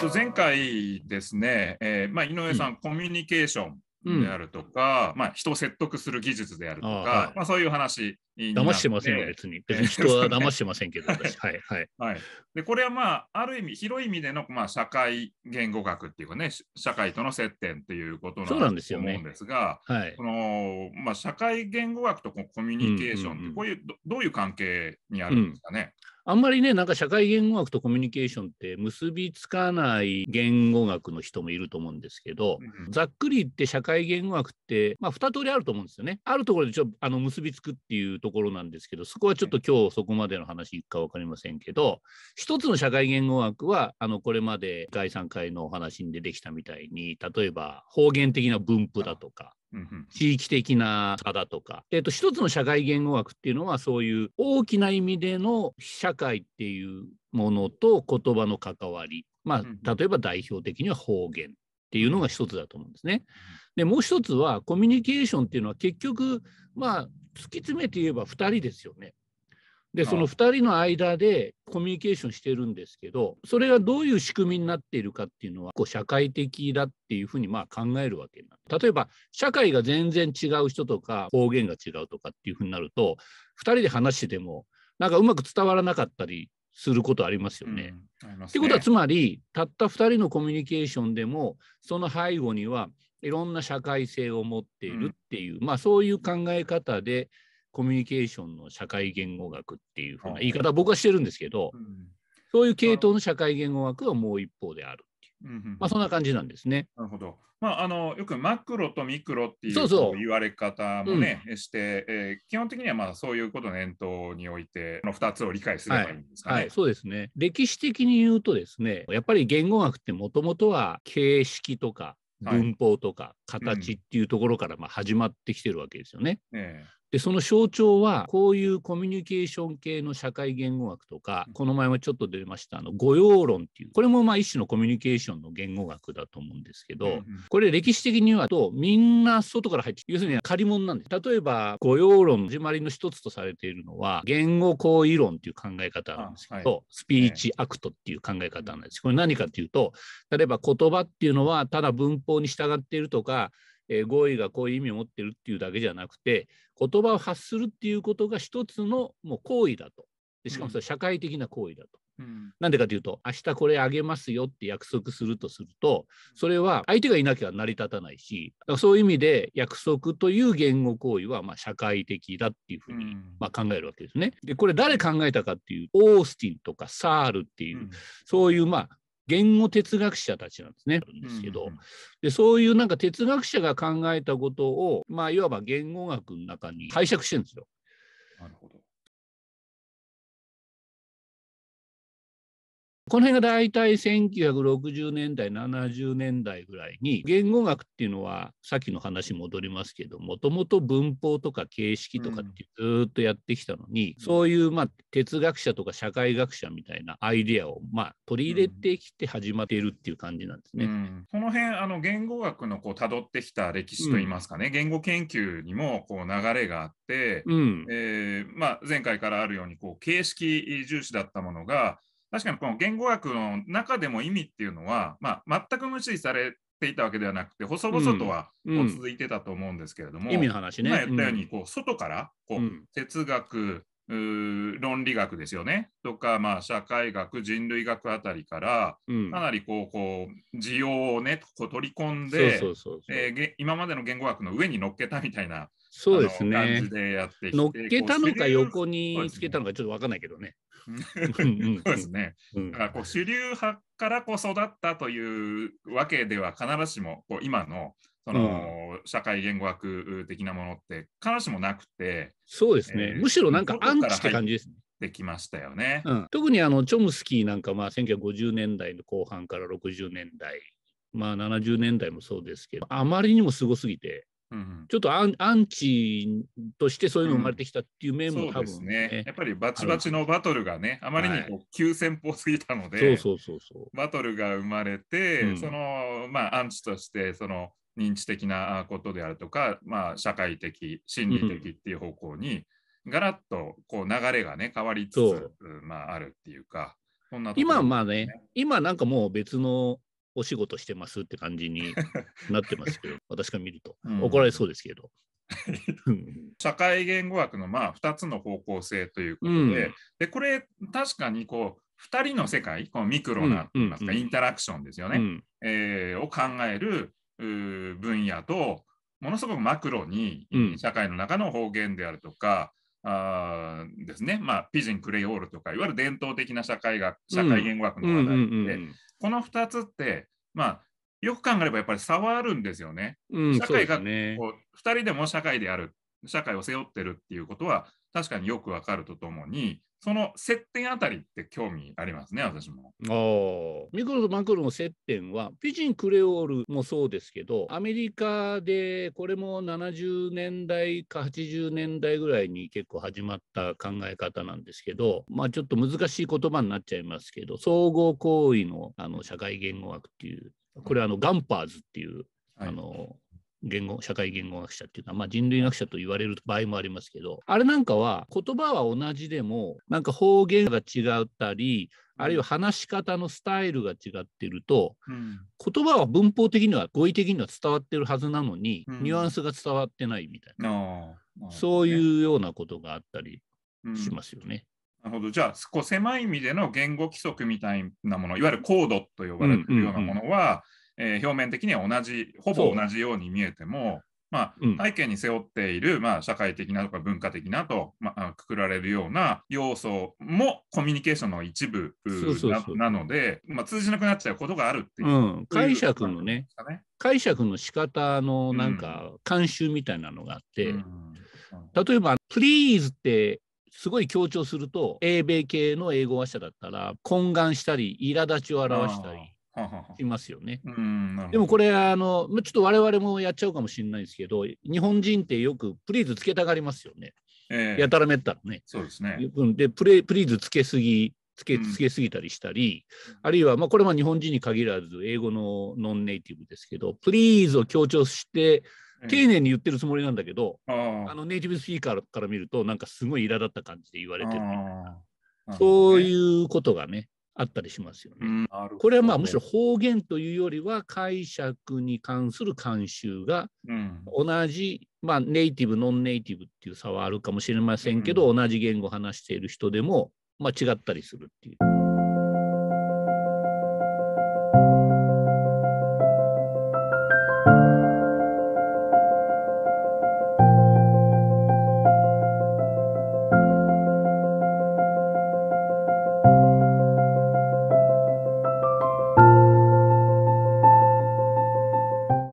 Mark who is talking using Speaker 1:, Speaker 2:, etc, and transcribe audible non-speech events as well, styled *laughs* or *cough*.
Speaker 1: と前回ですね、えーまあ、井上さん、うん、コミュニケーションであるとか、うん、まあ、人を説得する技術であるとか、まあ、そういう話騙してませんよ、別に。別に人は騙してま
Speaker 2: せんけど、私。はい、はい、*laughs*
Speaker 1: はい。で、これはまあ、ある意味、広い意味での、まあ、社会言語学っていうかね、社会との接点ということなんですよね。思うんですが、はい。
Speaker 2: この、まあ、社会言語学とコミュニケーションって、こういう、うんうんうん、どういう関係にあるんですかね。あんまりね、なんか社会言語学とコミュニケーションって結びつかない言語学の人もいると思うんですけど、うん、ざっくり言って社会言語学って、まあ、2通りあると思うんですよね。あるところでちょあの結びつくっていうところなんですけど、そこはちょっと今日そこまでの話いくか分かりませんけど、一つの社会言語学は、あのこれまで概算会のお話に出てきたみたいに、例えば方言的な分布だとか、地域的な差だとか、えーと、一つの社会言語学っていうのはそういう大きな意味での社会っていうものと言葉の関わり、まあ、例えば代表的には方言っていうのが一つだと思うんですね。でもう一つはコミュニケーションっていうのは結局まあ突き詰めて言えば2人ですよね。でその2人の間でコミュニケーションしてるんですけどそれがどういう仕組みになっているかっていうのはこう社会的だっていうふうにまあ考えるわけなんで例えば社会が全然違う人とか方言が違うとかっていうふうになると2人で話しててもなんかうまく伝わらなかったりすることありますよね。うん、ねってことはつまりたった2人のコミュニケーションでもその背後にはいろんな社会性を持っているっていう、うん、まあそういう考え方でコミュニケーションの社会言語学っていうふうな言い方は僕はしてるんですけど、うん、そういう系統の社会言語学はもう一方であるって
Speaker 1: いう、うんうん、まあ、そんな感じな
Speaker 2: んですね。なるほど。
Speaker 1: まあ、あのよくマクロとミクロっていう言われ方もね、そうそうして、えー、基本的にはまあそういうことを念頭において、この
Speaker 2: 2つを理解すればいいんですかね、はい、はい、そうですね。歴史的に言うとですね、やっぱり言語学ってもともとは形式とか文法とか形っていうところからまあ始まってきてるわけですよね。はいうん、でその象徴はこういうコミュニケーション系の社会言語学とかこの前もちょっと出ましたあの語用論っていうこれもまあ一種のコミュニケーションの言語学だと思うんですけどこれ歴史的にはとみんな外から入って要するに借り物なんです例えば語用論の始まりの一つとされているのは言語行為論っていう考え方なんですけど、スピーチアクトっていう考え方なんですこれ何かっていうと例えば言葉っていうのはただ文法に従っているとかえー、合意がこういう意味を持ってるっていうだけじゃなくて言葉を発するっていうことが一つのもう行為だとでしかもそれ社会的な行為だと。うん、なんでかというと明日これあげますよって約束するとするとそれは相手がいなきゃ成り立たないしだからそういう意味で約束という言語行為はま社会的だっていうふうにま考えるわけですね。でこれ誰考えたかっていうオースティンとかサールっていう、そういうまあ言語哲学者たちなんですね。んですけど、でそういうなんか哲学者が考えたことを、まあ、いわば言語学の中に解釈してるんですよ。なるほどこの辺が大体1960年代、70年代ぐらいに、言語学っていうのは、さっきの話戻りますけども、ともと文法とか形式とかってずっとやってきたのに、そういうまあ哲学者とか社会学者みたいなアイデアをまあ取り入れてきて始まっているっていう感じなんですね。うん、この辺、あの言語学のこう辿ってきた歴史といいますかね、うん、言語
Speaker 1: 研究にもこう流れがあって、えー、まあ、前回からあるようにこう形式重視だったものが、確かにこの言語学の中でも意味っていうのは、まあ、全く無視されていたわけではなくて細々とはこう続いてたと思うんですけれども、うんうん、意味の話ね今言ったようにこう、外からこう、うん、哲学論理学ですよねとか、まあ、社会学人類学あたりから、かなりこうこう需要をねこう取り込んで今までの言語学の上に乗っけ
Speaker 2: たみたいなそうですね。乗っけたのか横につけたのかちょっと分かんないけどね。そうですね。だからこう主流派からこう育ったと
Speaker 1: いうわけでは必ずしもこう今のその、社会言語学
Speaker 2: 的なものって必ずしもなくて。そうですね。えー、むしろなんかアンチって感じですね。きましたよね、うん、特にあのチョムスキーなんかまあ1950年代の後半から60年代まあ70年代もそうですけどあまりにもすごすぎてちょっとアンアンチとしてそういうの生まれてきたっていう面も多分ね、ね、うね。やっぱりバチバチ
Speaker 1: のバトルがね、あまりにこう急戦法すぎたので、バトルが生まれて、うん、その、まあ、アンチとして、その、認知的なことであるとか、まあ、社会的、心理的っていう方向に、ガラッとこう流れがね、変わりつ
Speaker 2: つ、まあ、あるっていうか、ね、今はまあね、今なんかもう別のお仕事してますって感じに *laughs* なってますけど、私が見ると、怒られそうですけど。*laughs* 社会言語学のまあ2つの方向性ということで、うん、
Speaker 1: でこれ確かにこう2人の世界、このミクロなといいますか、インタラクションですよね、うん、えー、を考える分野と、ものすごくマクロに、社会の中の方言であるとか、あですね、まあ、ピジン・クレイオールとかいわゆる伝統的な社会学社会言語学の話題で、この2つって、まあ、よく考えればやっぱり差はあるんですよね。社会がこう、2人でも社会である社会を背負ってるっていうことは確かによくわかるとともにその接点あたりって興味ありますね、私も。
Speaker 2: ミクロとマクロの接点は、ピジン・クレオールもそうですけど、アメリカでこれも70年代か80年代ぐらいに結構始まった考え方なんですけど、まあちょっと難しい言葉になっちゃいますけど、総合行為のあの社会言語学っていう、これあのガンパーズっていう、はい、言語、社会言語学者っていうのは、まあ、人類学者と言われる場合もありますけど、あれなんかは言葉は同じでも、なんか方言が違ったり、あるいは話し方のスタイルが違ってると、うん、言葉は文法的には語彙的には伝わってるはずなのに、うん、ニュアンスが伝わってないみたいな、そういうようなことがあったりしますよね。
Speaker 1: うん、なるほどじゃあこう狭い意味での言語規則みたいなものいわゆるコードと呼ばれるようなものは、えー、表面的には同じ、ほぼ同じように見えても、まあ、背景に背負っている、まあ、社会的なとか文化的なと、まあ、くくられるような要素もコミュニケーションの一部なので、まあ、通じなくなっちゃうことがあるっていう。う
Speaker 2: ん、解釈のね、ね、解釈の仕方のなんか慣習みたいなのがあって、うんうん、例えば「please」ってすごい強調すると英米系の英語話者だったら懇願したり苛立ちを表したり。いますよね。でもこれあの、ちょっと我々もやっちゃうかもしれないですけど、日本人ってよくプリーズつけたがりますよね。えー、やたらめったらね。そうですね。でプレ、プリーズつけすぎ、つけつけすぎたりしたり、うん、あるいは、まあ、これは日本人に限らず、英語のノンネイティブですけど、プリーズを強調して、丁寧に言ってるつもりなんだけど、えー、あのネイティブスピーカーから見ると、なんかすごい苛立った感じで言われてるみたいな、そういうことがね、あったりしますよね。これはまあむしろ方言というよりは解釈に関する慣習が同じ、うん、まあ、ネイティブノンネイティブっていう差はあるかもしれませんけど、うん、同じ言語を話している人でも、まあ、違ったりするっていう。